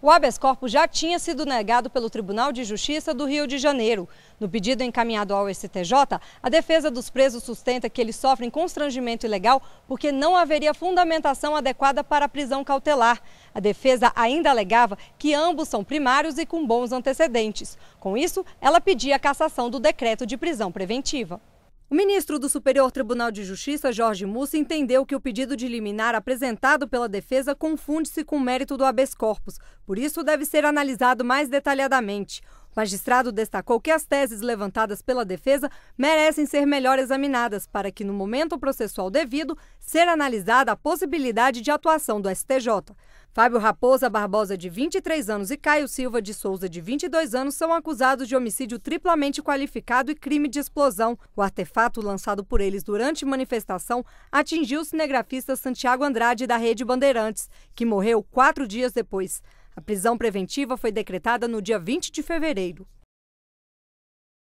O habeas corpus já tinha sido negado pelo Tribunal de Justiça do Rio de Janeiro. No pedido encaminhado ao STJ, a defesa dos presos sustenta que eles sofrem constrangimento ilegal porque não haveria fundamentação adequada para a prisão cautelar. A defesa ainda alegava que ambos são primários e com bons antecedentes. Com isso, ela pedia a cassação do decreto de prisão preventiva. O ministro do Superior Tribunal de Justiça, Jorge Mussa, entendeu que o pedido de liminar apresentado pela defesa confunde-se com o mérito do habeas corpus, por isso deve ser analisado mais detalhadamente magistrado destacou que as teses levantadas pela defesa merecem ser melhor examinadas para que, no momento processual devido, ser analisada a possibilidade de atuação do STJ. Fábio Raposa Barbosa, de 23 anos, e Caio Silva de Souza, de 22 anos, são acusados de homicídio triplamente qualificado e crime de explosão. O artefato lançado por eles durante manifestação atingiu o cinegrafista Santiago Andrade, da Rede Bandeirantes, que morreu quatro dias depois. A prisão preventiva foi decretada no dia 20 de fevereiro.